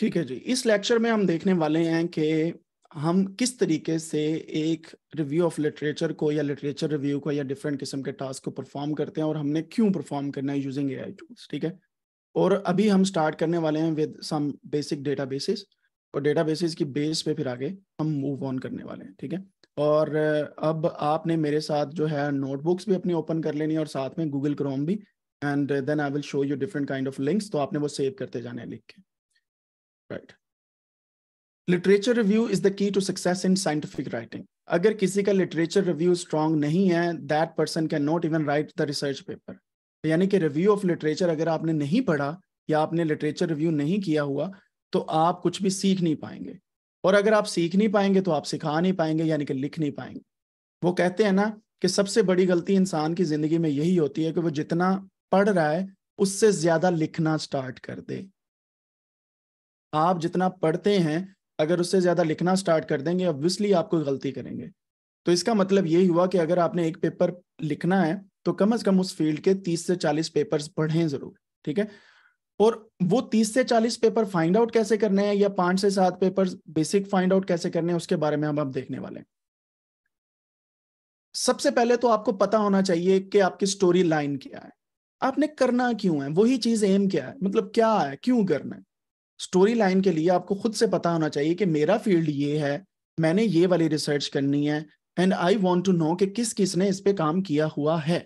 ठीक है जी इस लेक्चर में हम देखने वाले हैं कि हम किस तरीके से एक रिव्यू ऑफ लिटरेचर को या लिटरेचर रिव्यू को या डिफरेंट किस्म के टास्क को परफॉर्म करते हैं और हमने क्यों परफॉर्म करना है यूजिंग ए टूल्स ठीक है और अभी हम स्टार्ट करने वाले हैं with some basic databases और डेटा बेसिस की बेस पे फिर आगे हम मूव ऑन करने वाले हैं ठीक है और अब आपने मेरे साथ जो है नोटबुक्स भी अपनी ओपन कर लेनी है और साथ में गूगल क्रोम भी and then I will show you different kind of links तो आपने वो सेव करते जाने लिख के right literature review is the key to success in scientific writing अगर किसी का लिटरेचर रिव्यू स्ट्रांग नहीं है that person cannot even write the research paper यानी कि रिव्यू ऑफ लिटरेचर अगर आपने नहीं पढ़ा या आपने लिटरेचर रिव्यू नहीं किया हुआ तो आप कुछ भी सीख नहीं पाएंगे और अगर आप सीख नहीं पाएंगे तो आप सिखा नहीं पाएंगे यानी कि लिख नहीं पाएंगे वो कहते हैं ना कि सबसे बड़ी गलती इंसान की जिंदगी में यही होती है कि वो जितना पढ़ रहा है उससे ज्यादा लिखना स्टार्ट कर दे आप जितना पढ़ते हैं अगर उससे ज़्यादा लिखना स्टार्ट कर देंगे ऑब्वियसली आप कोई गलती करेंगे तो इसका मतलब यही हुआ कि अगर आपने एक पेपर लिखना है तो कम अज कम उस फील्ड के तीस से चालीस पेपर पढ़े जरूर ठीक है और वो तीस से चालीस पेपर फाइंड आउट कैसे करने हैं या पांच से सात पेपर बेसिक फाइंड आउट कैसे करने हैं उसके बारे में हम आप देखने वाले हैं सबसे पहले तो आपको पता होना चाहिए कि आपकी स्टोरी लाइन क्या है आपने करना क्यों है वही चीज एम क्या है मतलब क्या है क्यों करना है स्टोरी लाइन के लिए आपको खुद से पता होना चाहिए कि मेरा फील्ड ये है मैंने ये वाली रिसर्च करनी है and I want to know कि किस किस ने इस पर काम किया हुआ है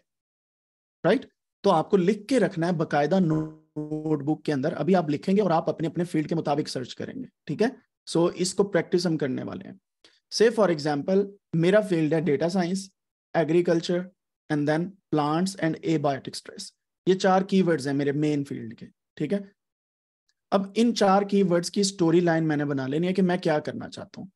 राइट right? तो आपको लिख के रखना है बकायदा नोटबुक के अंदर अभी आप लिखेंगे और आप अपने अपने फील्ड के मुताबिक सर्च करेंगे ठीक है सो so, इसको प्रैक्टिस हम करने वाले हैं से फॉर एग्जाम्पल मेरा फील्ड है data science agriculture and then plants and abiotic stress ये चार कीवर्ड्स हैं मेरे मेन फील्ड के ठीक है अब इन चार की वर्ड्स की स्टोरी लाइन मैंने बना लेनी है कि मैं क्या करना चाहता हूँ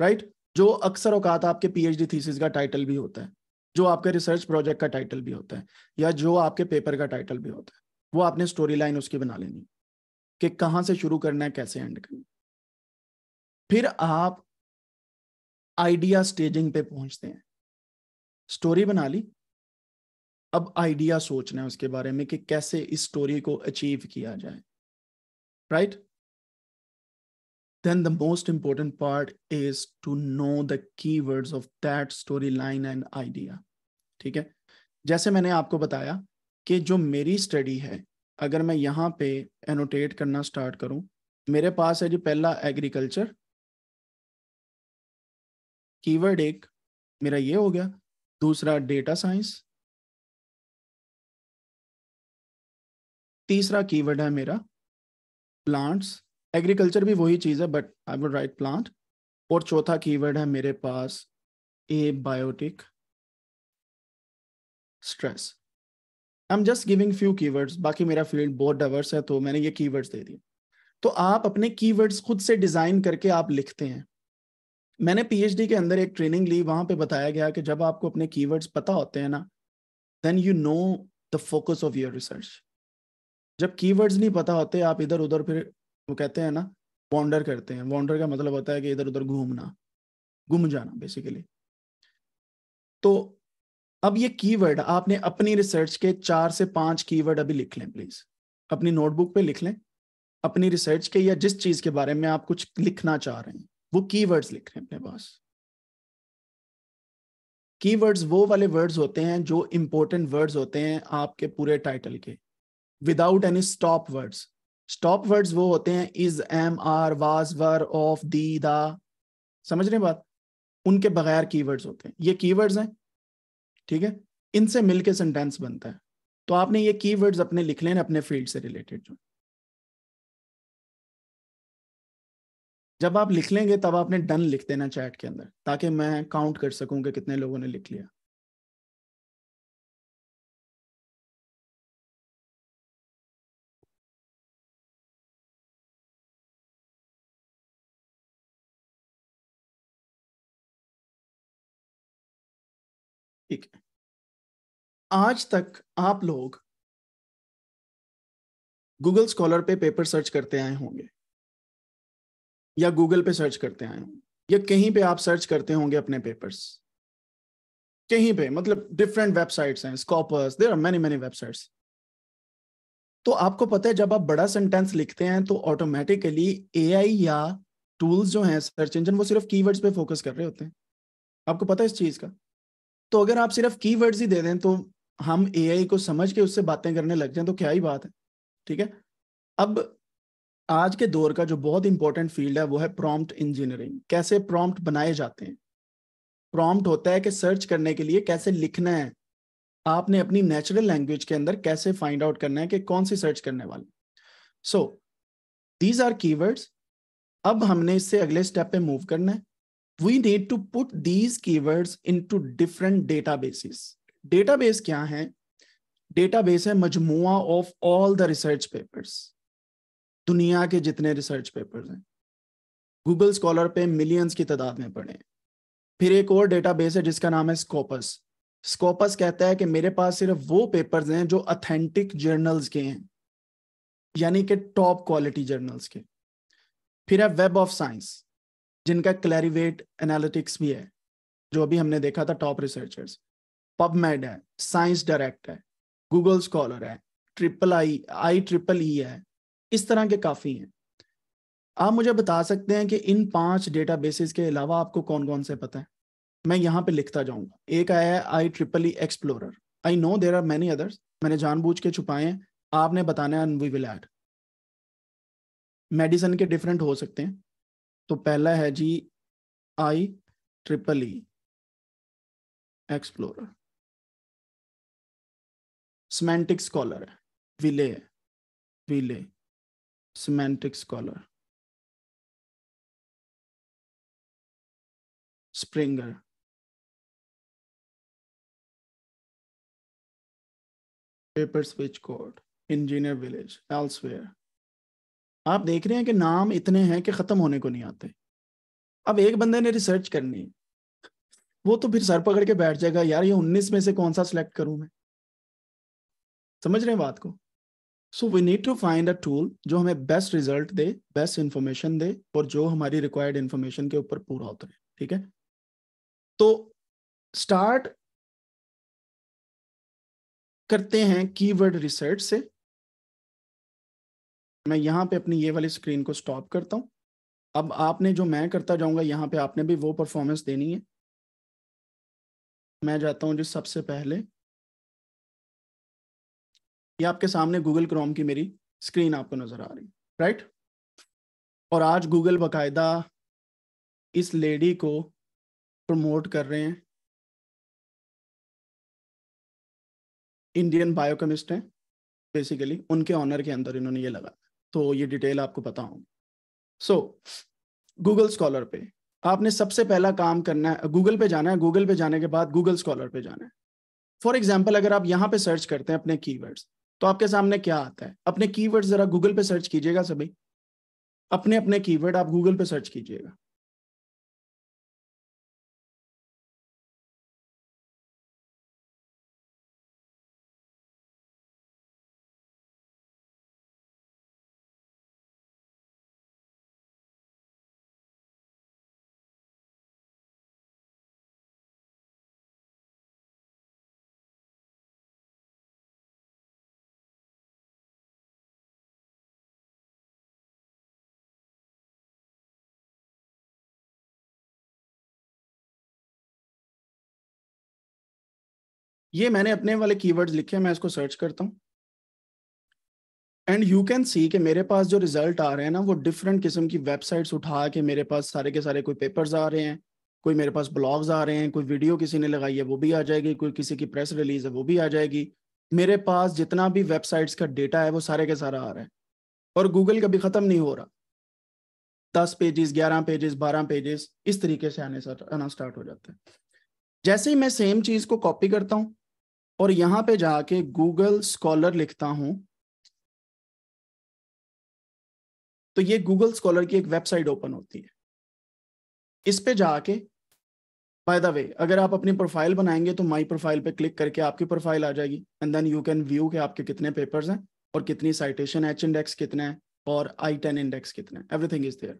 राइट right? जो अक्सर औकात आपके पीएचडी थीसिस का टाइटल भी होता है जो आपके रिसर्च प्रोजेक्ट का टाइटल भी होता है या जो आपके पेपर का टाइटल भी होता है वो आपने स्टोरी लाइन उसकी बना लेनी कि कहाँ से शुरू करना है कैसे एंड करना फिर आप आइडिया स्टेजिंग पे पहुंचते हैं स्टोरी बना ली अब आइडिया सोचना है उसके बारे में कि कैसे इस स्टोरी को अचीव किया जाए right? Then the most important part is to know the keywords of that storyline and idea. ठीक है जैसे मैंने आपको बताया कि जो मेरी स्टडी है अगर मैं यहाँ पे एनोटेट करना स्टार्ट करूं मेरे पास है जी पहला एग्रीकल्चर कीवर्ड एक मेरा ये हो गया दूसरा डेटा साइंस तीसरा कीवर्ड है मेरा प्लांट्स एग्रीकल्चर भी वही चीज़ है but I would write plant और चौथा कीवर्ड है मेरे पास abiotic stress I am just giving few keywords बाकी मेरा फील्ड बहुत डाइवर्स है तो मैंने ये कीवर्ड्स दे दिए तो आप अपने कीवर्ड्स खुद से डिजाइन करके आप लिखते हैं मैंने पीएचडी के अंदर एक ट्रेनिंग ली वहां पे बताया गया कि जब आपको अपने कीवर्ड्स पता होते हैं ना then you know the focus of your research जब कीवर्ड्स नहीं पता होते आप इधर उधर फिर वो कहते हैं ना वॉन्डर करते हैं वॉन्डर का मतलब होता है कि इधर उधर घूमना घूम जाना बेसिकली तो अब ये कीवर्ड आपने अपनी रिसर्च के चार से पांच कीवर्ड अभी लिख लें प्लीज अपनी नोटबुक पे लिख लें अपनी रिसर्च के या जिस चीज के बारे में आप कुछ लिखना चाह रहे हैं वो कीवर्ड्स लिख रहे हैं अपने पास कीवर्ड्स वो वाले वर्ड्स होते हैं जो इंपॉर्टेंट वर्ड्स होते हैं आपके पूरे टाइटल के without any stop words stop words वो होते हैं is am are was were of the the समझ रहे बात उनके बगैर कीवर्ड्स होते हैं ये कीवर्ड्स हैं ठीक है इनसे मिलके सेंटेंस बनता है तो आपने ये कीवर्ड्स अपने लिख लेने अपने फील्ड से रिलेटेड जो जब आप लिख लेंगे तब आपने डन लिख देना चैट के अंदर ताकि मैं काउंट कर सकूं कि कितने लोगों ने लिख लिया ठीक है आज तक आप लोग गूगल स्कॉलर पे पेपर सर्च करते आए होंगे या गूगल पे सर्च करते आए होंगे या कहीं पे आप सर्च करते होंगे अपने पेपर्स कहीं पे मतलब डिफरेंट वेबसाइट्स हैं Scopus there are many many websites तो आपको पता है जब आप बड़ा सेंटेंस लिखते हैं तो ऑटोमेटिकली एआई या टूल्स जो हैं सर्च इंजन वो सिर्फ कीवर्ड्स पे फोकस कर रहे होते हैं आपको पता है इस चीज का तो अगर आप सिर्फ की ही दे दें तो हम ए को समझ के उससे बातें करने लग जाए तो क्या ही बात है ठीक है अब आज के दौर का जो बहुत इंपॉर्टेंट फील्ड है वो है प्रॉम्प्ट इंजीनियरिंग कैसे प्रॉम्प्ट बनाए जाते हैं प्रॉम्प्ट होता है कि सर्च करने के लिए कैसे लिखना है आपने अपनी नेचुरल लैंग्वेज के अंदर कैसे फाइंड आउट करना है कि कौन सी सर्च करने वाले सो दीज आर कीवर्ड्स अब हमने इससे अगले स्टेप पे मूव करना है we need to put these keywords into different databases database क्या है database है मजमुआ of all the research papers दुनिया के जितने रिसर्च पेपर्स हैं गूगल स्कॉलर पे मिलियंस की तादाद में पड़े हैं फिर एक और डेटाबेस है जिसका नाम है स्कोपस स्कोपस कहता है कि मेरे पास सिर्फ वो पेपर्स हैं जो अथेंटिक जर्नल्स के हैं यानी कि टॉप क्वालिटी जर्नल्स के फिर है वेब ऑफ साइंस जिनका क्लैरिवेट एनालिटिक्स भी है जो अभी हमने देखा था टॉप रिसर्चर्स पबमेड है साइंस डायरेक्ट है गूगल स्कॉलर है triple I I triple E है इस तरह के काफ़ी हैं आप मुझे बता सकते हैं कि इन पांच डेटा बेसिस के अलावा आपको कौन कौन से पता है मैं यहाँ पे लिखता जाऊँगा एक आया है I triple E explorer I know there are many others मैंने जानबूझ के छुपाए हैं आपने बताना है मेडिसिन के डिफरेंट हो सकते हैं तो पहला है G I triple E explorer Semantic Scholar है विले है Wiley Semantic Scholar Springer papers with code engineer village Elsevier आप देख रहे हैं कि नाम इतने हैं कि खत्म होने को नहीं आते अब एक बंदे ने रिसर्च करनी वो तो फिर सर पकड़ के बैठ जाएगा यार ये उन्नीस में से कौन सा सिलेक्ट करूं मैं समझ रहे हैं बात को so we need to find a tool जो हमें बेस्ट रिजल्ट दे बेस्ट इंफॉर्मेशन दे और जो हमारी रिक्वायर्ड इंफॉर्मेशन के ऊपर पूरा उतरे ठीक है तो स्टार्ट करते हैं कीवर्ड रिसर्च से मैं यहाँ पे अपनी ये वाली स्क्रीन को स्टॉप करता हूँ अब आपने जो मैं करता जाऊँगा यहाँ पे आपने भी वो परफॉर्मेंस देनी है मैं जाता हूँ जो सबसे पहले ये आपके सामने गूगल क्रोम की मेरी स्क्रीन आपको नज़र आ रही राइट और आज गूगल बाकायदा इस लेडी को प्रमोट कर रहे हैं इंडियन बायोकेमिस्ट हैं बेसिकली उनके ऑनर के अंदर इन्होंने ये लगा तो ये डिटेल आपको पता होगी सो गूगल स्कॉलर पे आपने सबसे पहला काम करना है गूगल पे जाना है गूगल पे जाने के बाद गूगल स्कॉलर पे जाना है फॉर एग्जाम्पल अगर आप यहाँ पे सर्च करते हैं अपने की तो आपके सामने क्या आता है अपने की जरा गूगल पे सर्च कीजिएगा सभी अपने अपने कीवर्ड आप गूगल पे सर्च कीजिएगा ये मैंने अपने वाले कीवर्ड्स लिखे मैं इसको सर्च करता हूँ एंड यू कैन सी कि मेरे पास जो रिजल्ट आ रहे हैं ना वो डिफरेंट किस्म की वेबसाइट्स उठा के मेरे पास सारे के सारे कोई पेपर्स आ रहे हैं कोई मेरे पास ब्लॉग्स आ रहे हैं कोई वीडियो किसी ने लगाई है वो भी आ जाएगी कोई किसी की प्रेस रिलीज है वो भी आ जाएगी मेरे पास जितना भी वेबसाइट्स का डेटा है वो सारे के सारा आ रहा है और गूगल कभी ख़त्म नहीं हो रहा दस पेजेस ग्यारह पेजेस बारह पेजेस इस तरीके से आने आना स्टार्ट हो जाता है जैसे ही मैं सेम चीज़ को कॉपी करता हूँ और यहां पे जाके गूगल स्कॉलर लिखता हूं तो ये गूगल स्कॉलर की एक वेबसाइट ओपन होती है इस पे जाके बाय द वे अगर आप अपनी प्रोफाइल बनाएंगे तो माई प्रोफाइल पे क्लिक करके आपकी प्रोफाइल आ जाएगी and then you can view के आपके कितने पेपर्स हैं और कितनी साइटेशन एच इंडेक्स कितना है और आई टेन इंडेक्स कितना है एवरीथिंग इज देयर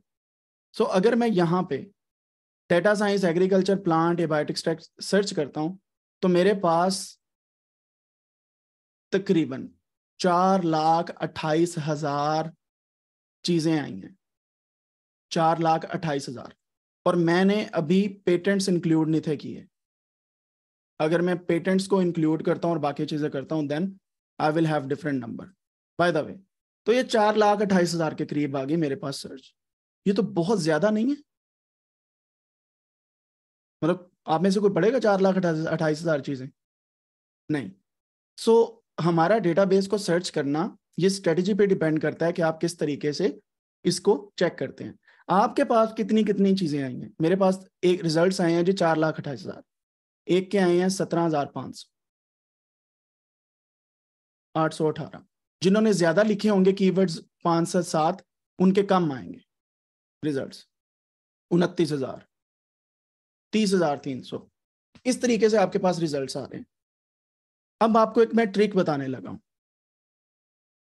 सो अगर मैं यहाँ पे data science agriculture plant abiotics biotic search करता हूँ तो मेरे पास तकरीबन चार लाख अट्ठाईस हजार चीजें आई हैं चार लाख अट्ठाईस हजार और मैंने अभी पेटेंट्स इंक्लूड नहीं थे किए अगर मैं पेटेंट्स को इंक्लूड करता हूं और बाकी चीजें करता हूं then I will have different number by the way तो ये चार लाख अट्ठाईस हजार के करीब आ गई मेरे पास सर्च ये तो बहुत ज्यादा नहीं है मतलब आप में से कोई पढ़ेगा चार लाख अट्ठाईस हजार चीजें नहीं सो so, हमारा डेटाबेस को सर्च करना ये स्ट्रेटजी पे डिपेंड करता है कि आप किस तरीके से इसको चेक करते हैं आपके पास कितनी कितनी चीजें आई हैं मेरे पास एक रिजल्ट्स आए हैं जो चार लाख अट्ठाईस हजार एक के आए हैं सत्रह हजार पांच सौ आठ सौ अठारह जिन्होंने ज्यादा लिखे होंगे कीवर्ड्स पांच से सात उनके कम आएंगे रिजल्ट्स उनतीस हजार तीस हजार तीन सौ इस तरीके से आपके पास रिजल्ट्स आ रहे हैं अब आपको एक मैं ट्रिक बताने लगा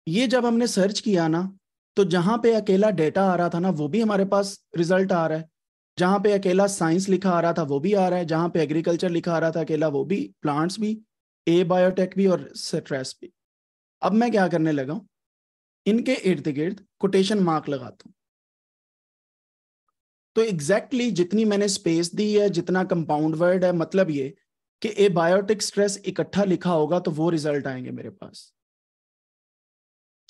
ये जब हमने सर्च किया ना तो जहां पे अकेला डेटा आ रहा था ना वो भी हमारे पास रिजल्ट आ रहा है जहां पे अकेला साइंस लिखा आ रहा था वो भी आ रहा है जहां पे एग्रीकल्चर लिखा आ रहा था अकेला वो भी प्लांट्स भी ए बायोटेक भी और स्ट्रेस भी अब मैं क्या करने लगा इनके इर्द गिर्द कोटेशन मार्क लगाता हूं तो एग्जैक्टली exactly जितनी मैंने स्पेस दी है जितना कंपाउंड वर्ड है मतलब ये कि ए बायोटिक स्ट्रेस इकट्ठा लिखा होगा तो वो रिजल्ट आएंगे मेरे पास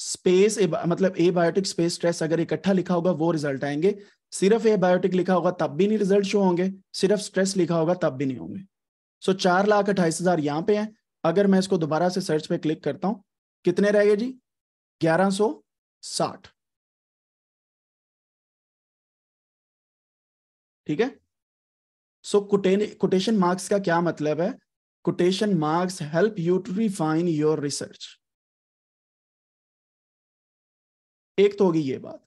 स्पेस मतलब ए बायोटिक स्पेस स्ट्रेस अगर इकट्ठा लिखा होगा वो रिजल्ट आएंगे सिर्फ ए बायोटिक लिखा होगा तब भी नहीं रिजल्ट शो होंगे सिर्फ स्ट्रेस लिखा होगा तब भी नहीं होंगे सो so, चार लाख अट्ठाईस हजार यहां पे है अगर मैं इसको दोबारा से सर्च पे क्लिक करता हूं कितने रह गए जी ग्यारह सो साठ ठीक है सो कोटेशन मार्क्स का क्या मतलब है quotation marks help you to refine your research एक तो होगी ये बात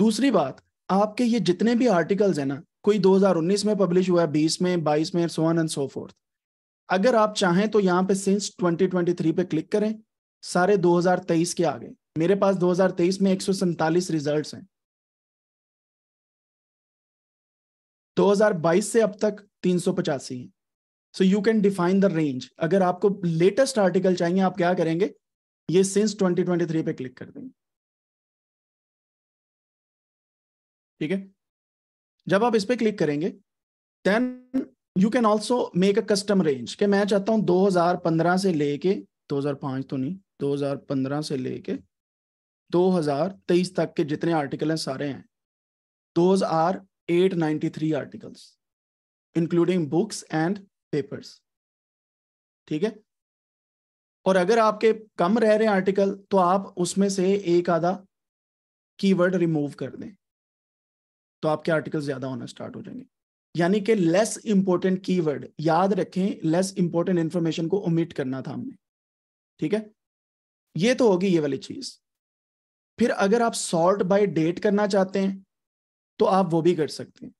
दूसरी बात आपके ये जितने भी आर्टिकल्स हैं ना कोई 2019 में पब्लिश हुआ है 20 में 22 में so on and so forth अगर आप चाहें तो यहाँ पे सिंस 2023 पे क्लिक करें सारे 2023 के आ गए मेरे पास 2023 में एक सौ रिजल्ट हैं 2022 से अब तक तीन सौ पचासी है so you can define the range अगर आपको लेटेस्ट आर्टिकल चाहिए आप क्या करेंगे ये सिंस 2023 पे क्लिक कर देंगे ठीक है जब आप इस पर क्लिक करेंगे then you can also make a custom range के मैं चाहता हूं 2015 से लेके 2005 तो नहीं 2015 से लेके 2023 तक के जितने आर्टिकल हैं सारे हैं दो are 893 articles including books and papers ठीक है और अगर आपके कम रह रहे आर्टिकल तो आप उसमें से एक आधा कीवर्ड रिमूव कर दें तो आपके आर्टिकल ज्यादा होना स्टार्ट हो जाएंगे यानी कि लेस इंपॉर्टेंट कीवर्ड याद रखें लेस इंपॉर्टेंट इंफॉर्मेशन को ओमिट करना था हमने ठीक है ये तो होगी ये वाली चीज फिर अगर आप सॉर्ट बाय डेट करना चाहते हैं तो आप वो भी कर सकते हैं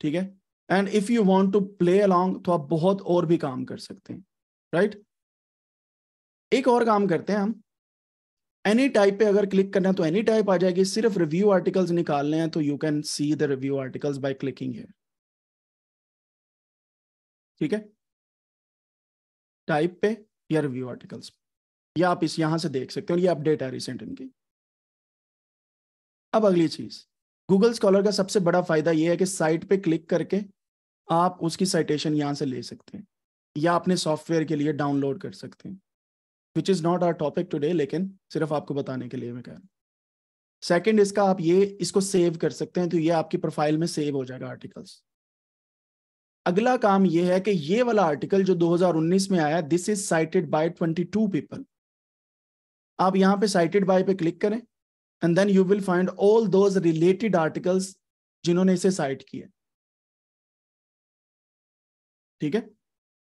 ठीक है and if you want to play along तो आप बहुत और भी काम कर सकते हैं राइट right? एक और काम करते हैं हम एनी टाइप पे अगर क्लिक करना है तो एनी टाइप आ जाएगी सिर्फ रिव्यू आर्टिकल्स निकालने हैं तो you can see the review articles by clicking here ठीक है टाइप पे या रिव्यू आर्टिकल्स या आप इस यहां से देख सकते हो ये अपडेट है रिसेंट इनकी अब अगली चीज गूगल स्कॉलर का सबसे बड़ा फायदा यह है कि साइट पे क्लिक करके आप उसकी साइटेशन यहाँ से ले सकते हैं या अपने सॉफ्टवेयर के लिए डाउनलोड कर सकते हैं which is not our topic today लेकिन सिर्फ आपको बताने के लिए मैं कह रहा हूँ सेकेंड इसका आप ये इसको सेव कर सकते हैं तो ये आपकी प्रोफाइल में सेव हो जाएगा आर्टिकल्स अगला काम ये है कि ये वाला आर्टिकल जो 2019 में आया this is cited by 22 people आप यहाँ पे साइटेड बाय पे क्लिक करें and then you will find all those related articles जिन्होंने इसे साइट किया ठीक है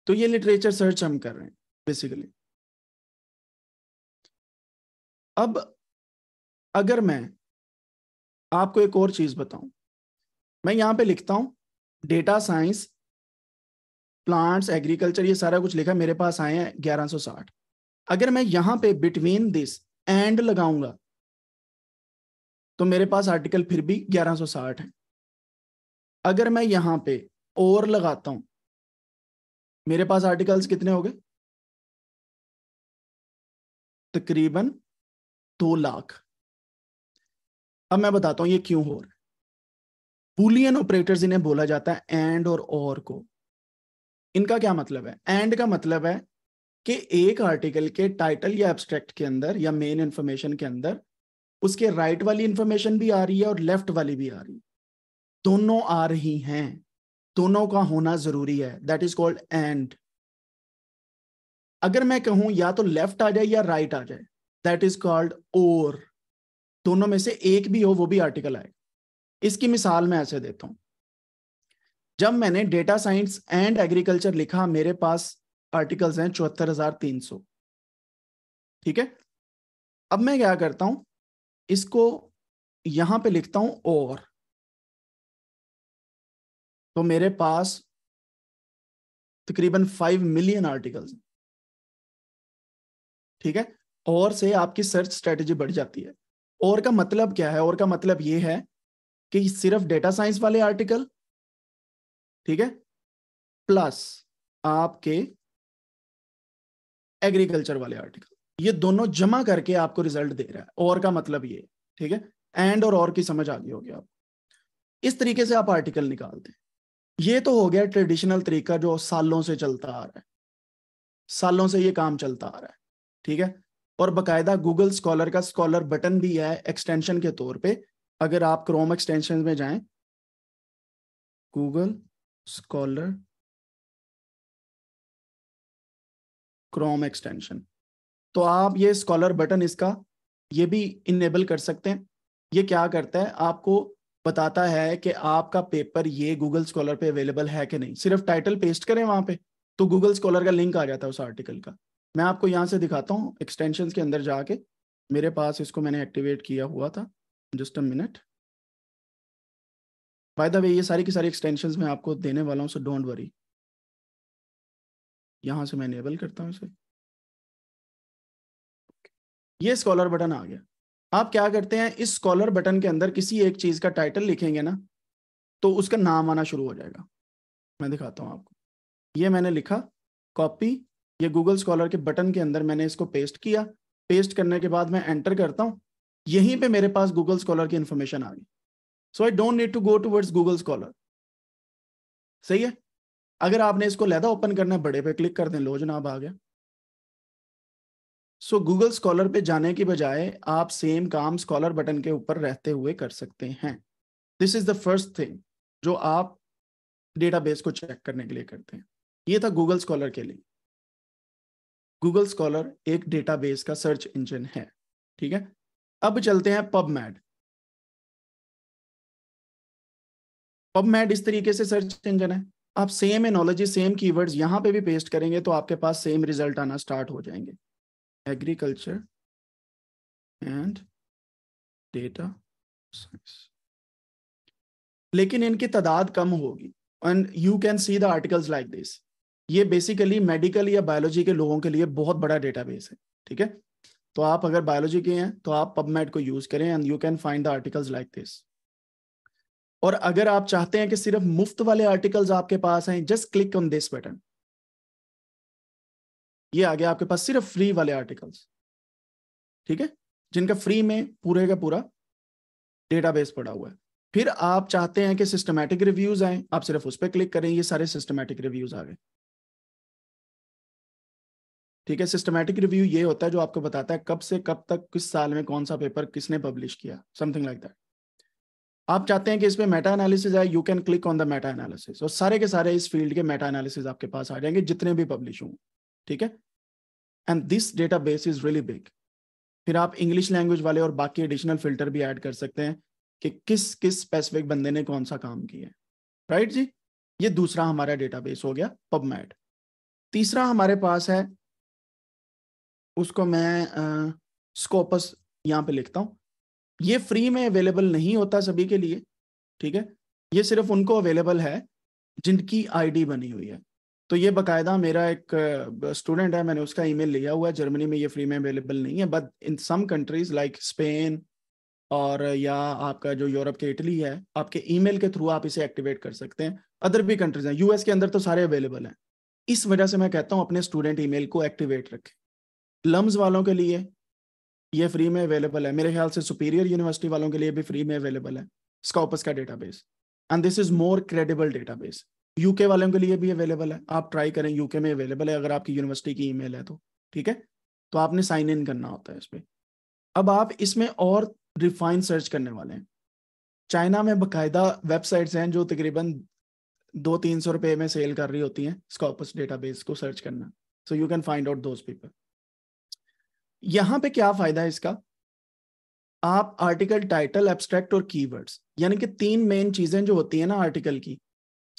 तो ये लिटरेचर सर्च हम कर रहे हैं बेसिकली अब अगर मैं आपको एक और चीज बताऊं मैं यहां पे लिखता हूं डेटा साइंस प्लांट्स एग्रीकल्चर ये सारा कुछ लिखा मेरे पास आए हैं 1160 अगर मैं यहां पे बिटवीन दिस एंड लगाऊंगा तो मेरे पास आर्टिकल फिर भी 1160 है अगर मैं यहां पे और लगाता हूं मेरे पास आर्टिकल्स कितने हो गए तकरीबन दो लाख अब मैं बताता हूं ये क्यों हो रहा है बुलियन ऑपरेटर्स इन्हें बोला जाता है एंड और और को इनका क्या मतलब है एंड का मतलब है कि एक आर्टिकल के टाइटल या एब्स्ट्रैक्ट के अंदर या मेन इंफॉर्मेशन के अंदर उसके राइट वाली इंफॉर्मेशन भी आ रही है और लेफ्ट वाली भी आ रही है दोनों आ रही हैं दोनों का होना जरूरी है दैट इज कॉल्ड एंड अगर मैं कहूं या तो लेफ्ट आ जाए या राइट right आ जाए दैट इज कॉल्ड और दोनों में से एक भी हो वो भी आर्टिकल आए इसकी मिसाल मैं ऐसे देता हूं जब मैंने डेटा साइंस एंड एग्रीकल्चर लिखा मेरे पास आर्टिकल्स हैं चौहत्तर ठीक है अब मैं क्या करता हूं इसको यहां पे लिखता हूं और तो मेरे पास तकरीबन फाइव मिलियन आर्टिकल्स ठीक है और से आपकी सर्च स्ट्रेटेजी बढ़ जाती है और का मतलब क्या है और का मतलब ये है कि सिर्फ डेटा साइंस वाले आर्टिकल ठीक है प्लस आपके एग्रीकल्चर वाले आर्टिकल ये दोनों जमा करके आपको रिजल्ट दे रहा है और का मतलब ये ठीक है एंड और और की समझ आ गई होगी आप इस तरीके से आप आर्टिकल निकालते हैं ये तो हो गया ट्रेडिशनल तरीका जो सालों से चलता आ रहा है सालों से ये काम चलता आ रहा है ठीक है और बकायदा गूगल स्कॉलर का स्कॉलर बटन भी है एक्सटेंशन के तौर पे अगर आप क्रोम एक्सटेंशन में जाएं गूगल स्कॉलर क्रोम एक्सटेंशन तो आप ये स्कॉलर बटन इसका ये भी इनेबल कर सकते हैं ये क्या करता है आपको बताता है कि आपका पेपर ये गूगल स्कॉलर पे अवेलेबल है कि नहीं सिर्फ टाइटल पेस्ट करें वहां पे तो गूगल स्कॉलर का लिंक आ जाता है उस आर्टिकल का मैं आपको यहाँ से दिखाता हूँ एक्सटेंशन के अंदर जाके मेरे पास इसको मैंने एक्टिवेट किया हुआ था just a minute by the way ये सारी की सारी एक्सटेंशन मैं आपको देने वाला हूँ सो डोंट वरी यहाँ से मैं इनेबल करता हूँ इसे ये स्कॉलर बटन आ गया आप क्या करते हैं इस स्कॉलर बटन के अंदर किसी एक चीज का टाइटल लिखेंगे ना तो उसका नाम आना शुरू हो जाएगा मैं दिखाता हूँ आपको ये मैंने लिखा कॉपी ये गूगल स्कॉलर के बटन के अंदर मैंने इसको पेस्ट किया पेस्ट करने के बाद मैं एंटर करता हूँ यहीं पे मेरे पास गूगल स्कॉलर की इन्फॉर्मेशन आ गई so I don't need to go towards Google Scholar सही है अगर आपने इसको लैदा ओपन करना है बड़े पे क्लिक कर दें लो जनाब आ गया सो गूगल स्कॉलर पे जाने के बजाय आप सेम काम स्कॉलर बटन के ऊपर रहते हुए कर सकते हैं this is the first thing जो आप डेटाबेस को चेक करने के लिए करते हैं ये था गूगल स्कॉलर के लिए गूगल स्कॉलर एक डेटाबेस का सर्च इंजन है ठीक है अब चलते हैं पब पब मैड इस तरीके से सर्च इंजन है आप सेम एनोलॉजी सेम कीवर्ड्स यहां पे भी पेस्ट करेंगे तो आपके पास सेम रिजल्ट आना स्टार्ट हो जाएंगे agriculture, and data science. लेकिन इनकी तादाद कम होगी and you can see the articles like this ये बेसिकली मेडिकल या बायोलॉजी के लोगों के लिए बहुत बड़ा डेटाबेस है ठीक है तो आप अगर बायोलॉजी के हैं तो आप पबमेड को यूज करें and you can find the articles like this और अगर आप चाहते हैं कि सिर्फ मुफ्त वाले आर्टिकल्स आपके पास हैं just click on this button ये आ गया आपके पास सिर्फ फ्री वाले आर्टिकल्स ठीक है जिनका फ्री में पूरे का पूरा डेटाबेस पड़ा हुआ है फिर आप चाहते हैं कि सिस्टमैटिक रिव्यूज आए आप सिर्फ उस पर क्लिक करें ये सारे सिस्टमैटिक रिव्यूज आ गए ठीक है सिस्टमैटिक रिव्यू ये होता है जो आपको बताता है कब से कब तक किस साल में कौन सा पेपर किसने पब्लिश किया समथिंग लाइक दैट आप चाहते हैं कि इसमें मेटा एनालिसिस आए you can click on the meta analysis और सारे के सारे इस फील्ड के मेटा एनालिसिस आपके पास आ जाएंगे जितने भी पब्लिश हों ठीक है and this database is really big फिर आप इंग्लिश लैंग्वेज वाले और बाकी एडिशनल फिल्टर भी ऐड कर सकते हैं कि किस किस स्पेसिफिक बंदे ने कौन सा काम किया है राइट जी ये दूसरा हमारा डेटाबेस हो गया पबमैट तीसरा हमारे पास है उसको मैं स्कोपस यहाँ पे लिखता हूँ ये फ्री में अवेलेबल नहीं होता सभी के लिए ठीक है ये सिर्फ उनको अवेलेबल है जिनकी आईडी बनी हुई है तो ये बकायदा मेरा एक स्टूडेंट है मैंने उसका ईमेल लिया हुआ है जर्मनी में ये फ्री में अवेलेबल नहीं है but in some countries like Spain और या आपका जो यूरोप के इटली है आपके ईमेल के थ्रू आप इसे एक्टिवेट कर सकते हैं अदर भी कंट्रीज हैं यूएस के अंदर तो सारे अवेलेबल हैं इस वजह से मैं कहता हूँ अपने स्टूडेंट ईमेल को एक्टिवेट रखें लम्स वालों के लिए ये फ्री में अवेलेबल है मेरे ख्याल से सुपीरियर यूनिवर्सिटी वालों के लिए भी फ्री में अवेलेबल है स्कॉपस का database and this is more credible database UK वालों के लिए भी अवेलेबल है आप ट्राई करें यूके में अवेलेबल है अगर आपकी यूनिवर्सिटी की ईमेल है तो ठीक है तो आपने साइन इन करना होता है इस पर अब आप इसमें और रिफाइन सर्च करने वाले हैं चाइना में बाकायदा वेबसाइट्स हैं जो तकरीबन दो तीन सौ रुपये में सेल कर रही होती हैं स्कॉपस डेटाबेस को सर्च करना so you can find out those people यहाँ पे क्या फायदा है इसका आप आर्टिकल टाइटल एब्स्ट्रैक्ट और कीवर्ड्स यानी कि तीन मेन चीजें जो होती है ना आर्टिकल की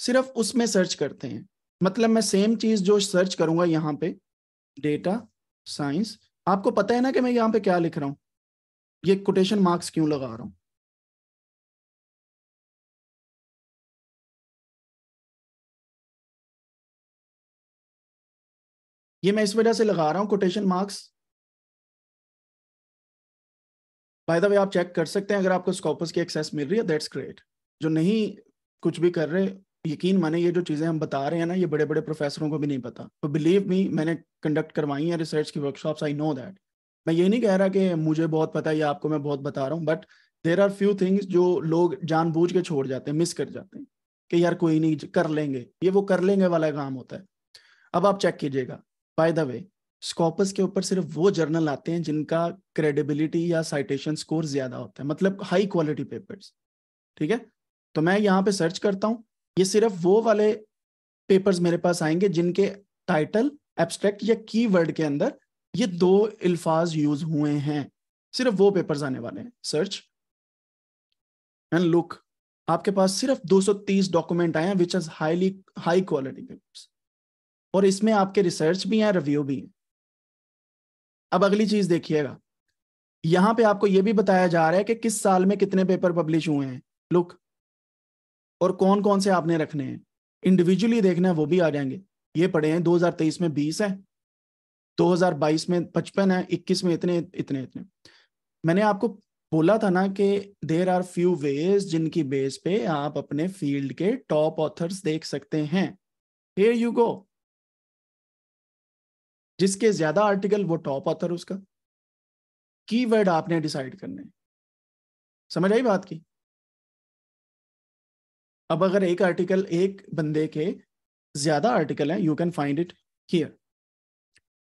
सिर्फ उसमें सर्च करते हैं मतलब मैं सेम चीज जो सर्च करूंगा यहाँ पे डेटा साइंस आपको पता है ना कि मैं यहाँ पे क्या लिख रहा हूँ ये कोटेशन मार्क्स क्यों लगा रहा हूँ ये मैं इस वजह से लगा रहा हूँ quotation marks by the way आप चेक कर सकते हैं अगर आपको स्कॉपस की एक्सेस मिल रही है दैट्स ग्रेट जो नहीं कुछ भी कर रहे यकीन माने ये जो चीज़ें हम बता रहे हैं ना ये बड़े बड़े प्रोफेसरों को भी नहीं पता तो बिलीव मी मैंने कंडक्ट करवाई है रिसर्च की वर्कशॉप आई नो दैट मैं ये नहीं कह रहा कि मुझे बहुत पता है या आपको मैं बहुत बता रहा हूँ but there are few things जो लोग जानबूझ के छोड़ जाते हैं मिस कर जाते हैं कि यार कोई नहीं कर लेंगे ये वो कर लेंगे वाला काम होता है अब आप चेक कीजिएगा बाय द वे स्कॉपस के ऊपर सिर्फ वो जर्नल आते हैं जिनका क्रेडिबिलिटी या साइटेशन स्कोर ज्यादा होता है मतलब हाई क्वालिटी पेपर्स ठीक है तो मैं यहाँ पे सर्च करता हूँ ये सिर्फ वो वाले पेपर्स मेरे पास आएंगे जिनके टाइटल एब्स्ट्रैक्ट या वर्ड के अंदर ये दो अल्फाज यूज हुए हैं सिर्फ वो पेपर्स आने वाले हैं सर्च एंड लुक आपके पास सिर्फ 230 डॉक्यूमेंट आए हैं which is highly high quality papers और इसमें आपके रिसर्च भी हैं रिव्यू भी हैं अब अगली चीज देखिएगा यहां पे आपको यह भी बताया जा रहा है कि किस साल में कितने पेपर पब्लिश हुए हैं लुक और कौन कौन से आपने रखने हैं इंडिविजुअली देखना है वो भी आ जाएंगे ये पड़े हैं 2023 में 20 है 2022 में 55 है 21 में इतने इतने इतने मैंने आपको बोला था ना कि देर आर फ्यू वेज जिनकी बेस पे आप अपने फील्ड के टॉप ऑथर्स देख सकते हैं हेयर यू गो जिसके ज्यादा आर्टिकल वो टॉप ऑथर उसका कीवर्ड आपने डिसाइड करने समझ आई बात की अब अगर एक आर्टिकल एक बंदे के ज्यादा आर्टिकल है you can find it here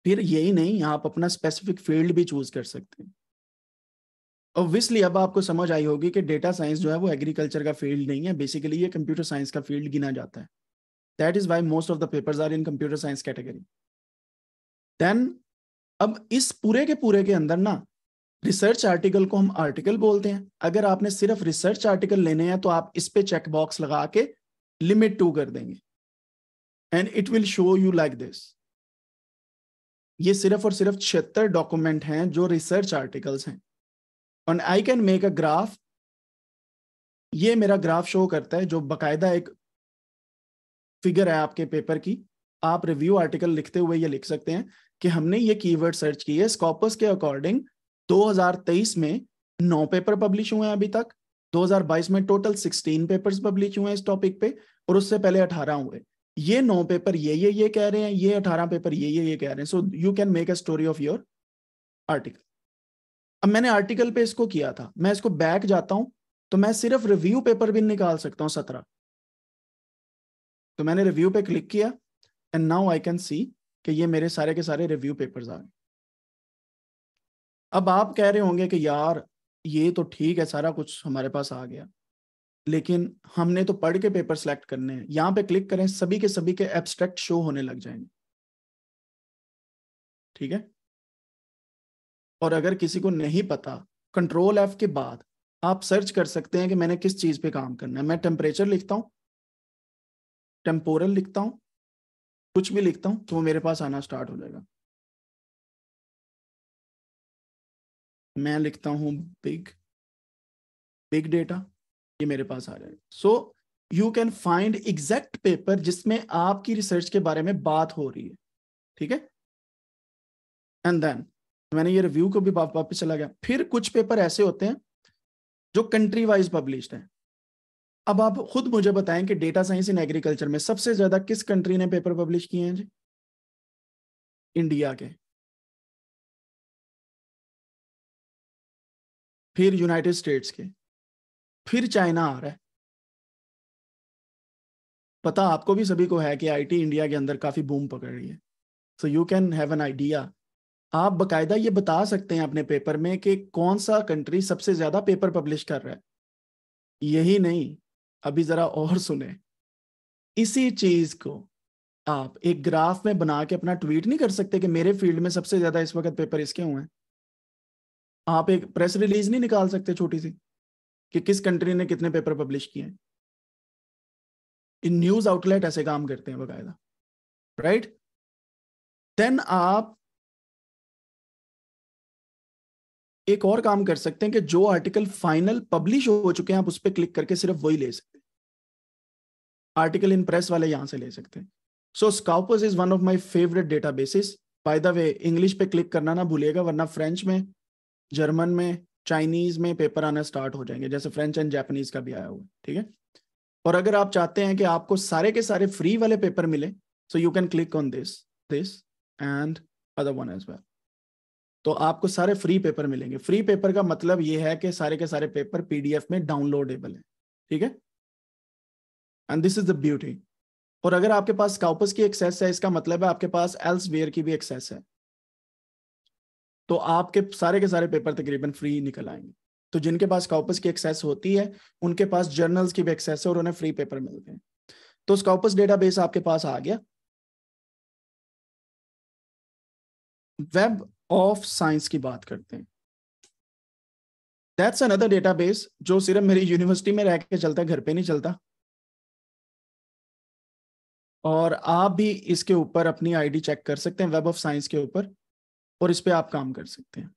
फिर यही नहीं आप अपना स्पेसिफिक फील्ड भी चूज कर सकते हैं ऑब्वियसली अब आपको समझ आई होगी कि डेटा साइंस जो है वो एग्रीकल्चर का फील्ड नहीं है बेसिकली ये कंप्यूटर साइंस का फील्ड गिना जाता है that is why most of the papers are in computer science category then अब इस पूरे के पूरे के अंदर ना रिसर्च आर्टिकल को हम आर्टिकल बोलते हैं अगर आपने सिर्फ रिसर्च आर्टिकल लेने हैं तो आप इस पे चेक बॉक्स लगा के लिमिट टू कर देंगे and it will show you like this ये सिर्फ और सिर्फ छिहत्तर डॉक्यूमेंट हैं जो रिसर्च आर्टिकल्स हैं and I can make a graph ये मेरा ग्राफ शो करता है जो बाकायदा एक फिगर है आपके पेपर की आप रिव्यू आर्टिकल लिखते हुए ये लिख सकते हैं कि हमने ये कीवर्ड सर्च किए स्कॉपस के अकॉर्डिंग 2023 में नौ पेपर पब्लिश हुए हैं अभी तक 2022 में टोटल 16 पेपर्स पब्लिश हुए हैं इस टॉपिक पे और उससे पहले 18 हुए ये नौ पेपर ये ये ये कह रहे हैं ये 18 पेपर ये ये ये कह रहे हैं so you can make a story of your article अब मैंने आर्टिकल पे इसको किया था मैं इसको बैक जाता हूं तो मैं सिर्फ रिव्यू पेपर भी निकाल सकता हूं सत्रह तो मैंने रिव्यू पे क्लिक किया and now I can see कि ये मेरे सारे के सारे रिव्यू पेपर्स आ गए अब आप कह रहे होंगे कि यार ये तो ठीक है सारा कुछ हमारे पास आ गया लेकिन हमने तो पढ़ के पेपर सेलेक्ट करने हैं यहाँ पे क्लिक करें सभी के सभी के एब्स्ट्रैक्ट शो होने लग जाएंगे ठीक है और अगर किसी को नहीं पता कंट्रोल एफ के बाद आप सर्च कर सकते हैं कि मैंने किस चीज पे काम करना है मैं टेम्परेचर लिखता हूँ टेम्पोरल लिखता हूँ कुछ भी लिखता हूँ तो मेरे पास आना स्टार्ट हो जाएगा मैं लिखता हूं बिग बिग डेटा ये मेरे पास आ जाएगा so you can find exact paper जिसमें आपकी रिसर्च के बारे में बात हो रही है ठीक है एंड देन मैंने ये रिव्यू को भी वापस चला गया फिर कुछ पेपर ऐसे होते हैं जो कंट्री वाइज पब्लिश है अब आप खुद मुझे बताएं कि डेटा साइंस इन एग्रीकल्चर में सबसे ज्यादा किस कंट्री ने पेपर पब्लिश किए हैं जी इंडिया के फिर यूनाइटेड स्टेट्स के फिर चाइना आ रहा है पता आपको भी सभी को है कि आईटी इंडिया के अंदर काफी बूम पकड़ रही है so you can have an idea आप बकायदा ये बता सकते हैं अपने पेपर में कि कौन सा कंट्री सबसे ज्यादा पेपर पब्लिश कर रहा है यही नहीं अभी जरा और सुने इसी चीज को आप एक ग्राफ में बना के अपना ट्वीट नहीं कर सकते कि मेरे फील्ड में सबसे ज्यादा इस वक्त पेपर इसके हुए हैं आप एक प्रेस रिलीज नहीं निकाल सकते छोटी सी कि किस कंट्री ने कितने पेपर पब्लिश किए इन न्यूज आउटलेट ऐसे काम करते हैं बकायदा राइट देन आप एक और काम कर सकते हैं कि जो आर्टिकल फाइनल पब्लिश हो चुके हैं आप उस पर क्लिक करके सिर्फ वही ले सकते हैं आर्टिकल इन प्रेस वाले यहां से ले सकते हैं so Scopus is one of my favourite databases by the way English पे क्लिक करना ना भूलिएगा वरना फ्रेंच में जर्मन में चाइनीज में पेपर आना स्टार्ट हो जाएंगे जैसे फ्रेंच एंड जापानीज का भी आया हुआ ठीक है और अगर आप चाहते हैं कि आपको सारे के सारे फ्री वाले पेपर मिले so you can click on this this and other one as well तो आपको सारे फ्री पेपर मिलेंगे फ्री पेपर का मतलब ये है कि सारे के सारे पेपर पीडीएफ में डाउनलोडेबल है ठीक है and this is the beauty और अगर आपके पास काउपस की एक्सेस है इसका मतलब है आपके पास एल्सवेयर की भी एक्सेस है तो आपके सारे के सारे पेपर तकरीबन फ्री निकल आएंगे तो जिनके पास कॉपस की एक्सेस होती है उनके पास जर्नल्स की भी एक्सेस है और उन्हें फ्री पेपर मिलते हैं तो स्काउपस डेटाबेस आपके पास आ गया वेब ऑफ साइंस की बात करते हैं दैट्स अनदर डेटाबेस जो सिर्फ मेरी यूनिवर्सिटी में रह के चलता है घर पे नहीं चलता और आप भी इसके ऊपर अपनी आईडी चेक कर सकते हैं वेब ऑफ साइंस के ऊपर और इस पर आप काम कर सकते हैं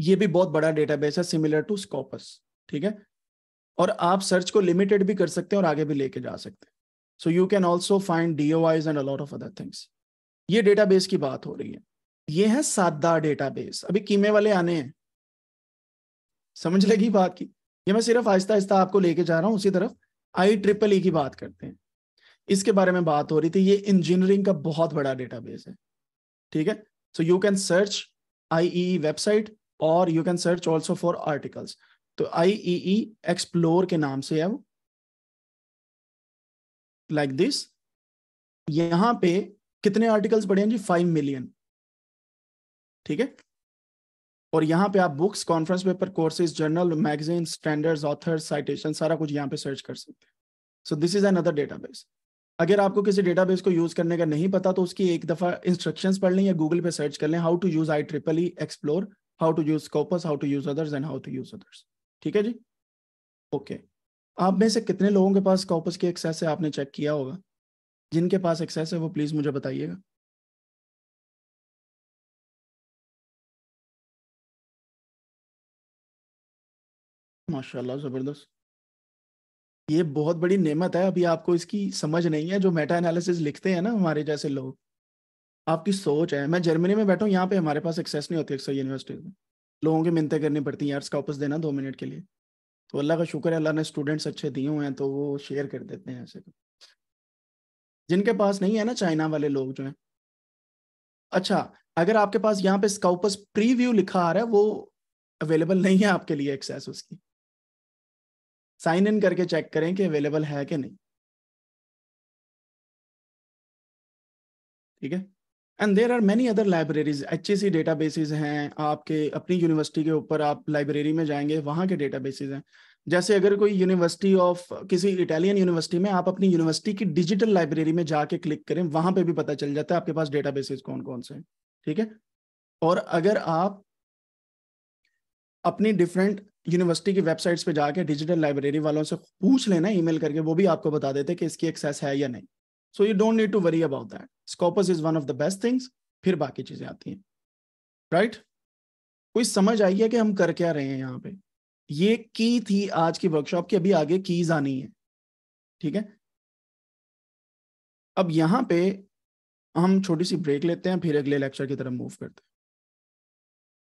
ये भी बहुत बड़ा डेटाबेस है सिमिलर टू स्कोपस ठीक है और आप सर्च को लिमिटेड भी कर सकते हैं और आगे भी लेके जा सकते हैं so you can also find the and a lot of other things ये डेटाबेस की बात हो रही है ये है सादा डेटाबेस अभी कीमे वाले आने हैं समझ लगी बात की ये मैं सिर्फ आहिस्ता आहिस्ता आपको लेके जा रहा हूँ उसी तरफ आई ट्रिपल ई की बात करते हैं इसके बारे में बात हो रही थी ये इंजीनियरिंग का बहुत बड़ा डेटाबेस है ठीक है So you can search IEE e website और you can search also for articles तो आईई एक्सप्लोर e e के नाम से है वो लाइक दिस यहां पे कितने आर्टिकल्स पढ़े हैं जी फाइव मिलियन ठीक है और यहाँ पे आप books conference paper courses journal magazine standards author citation सारा कुछ यहाँ पे सर्च कर सकते हैं so this is another database अगर आपको किसी डेटाबेस को यूज करने का नहीं पता तो उसकी एक दफा इंस्ट्रक्शंस पढ़ लें या गूगल पे सर्च कर लें how to use I triple E Xplore how to use Scopus how to use others and how to use others ठीक है जी ओके okay. आप में से कितने लोगों के पास स्कोपस की एक्सेस है आपने चेक किया होगा जिनके पास एक्सेस है वो प्लीज मुझे बताइएगा माशाल्लाह जबरदस्त ये बहुत बड़ी नेमत है अभी आपको इसकी समझ नहीं है जो मेटा एनालिसिस लिखते हैं ना हमारे जैसे लोग आपकी सोच है मैं जर्मनी में बैठा हूँ यहाँ पे हमारे पास एक्सेस नहीं होती अक्सर यूनिवर्सिटीज में लोगों की मिनतें करनी पड़ती हैं यार वापस देना दो मिनट के लिए तो अल्लाह का शुक्र है अल्लाह ने स्टूडेंट्स अच्छे दिए हुए हैं तो वो शेयर कर देते हैं ऐसे जिनके पास नहीं है ना चाइना वाले लोग जो हैं अच्छा अगर आपके पास यहाँ पे स्काउपस प्रीव्यू लिखा आ रहा है वो अवेलेबल नहीं है आपके लिए एक्सेस उसकी साइन इन करके चेक करें कि अवेलेबल है कि नहीं ठीक है and there are many other libraries अच्छी सी डेटा बेसिस हैं आपके अपनी यूनिवर्सिटी के ऊपर आप लाइब्रेरी में जाएंगे वहाँ के डेटा बेसिस हैं जैसे अगर कोई यूनिवर्सिटी ऑफ किसी इटालियन यूनिवर्सिटी में आप अपनी यूनिवर्सिटी की डिजिटल लाइब्रेरी में जाके क्लिक करें वहाँ पे भी पता चल जाता है आपके पास डेटा बेसिस कौन कौन से हैं ठीक है और अगर आप अपनी डिफरेंट यूनिवर्सिटी की वेबसाइट्स पे जाके डिजिटल लाइब्रेरी वालों से पूछ लेना ईमेल करके वो भी आपको बता देते कि इसकी एक्सेस है या नहीं so you don't need to worry about that Scopus is one of the best things फिर बाकी चीजें आती हैं राइट कोई समझ आई है कि हम कर क्या रहे हैं यहाँ पे ये की थी आज की वर्कशॉप की अभी आगे कीज आनी है ठीक है अब यहाँ पे हम छोटी सी ब्रेक लेते हैं फिर अगले लेक्चर की तरफ मूव करते हैं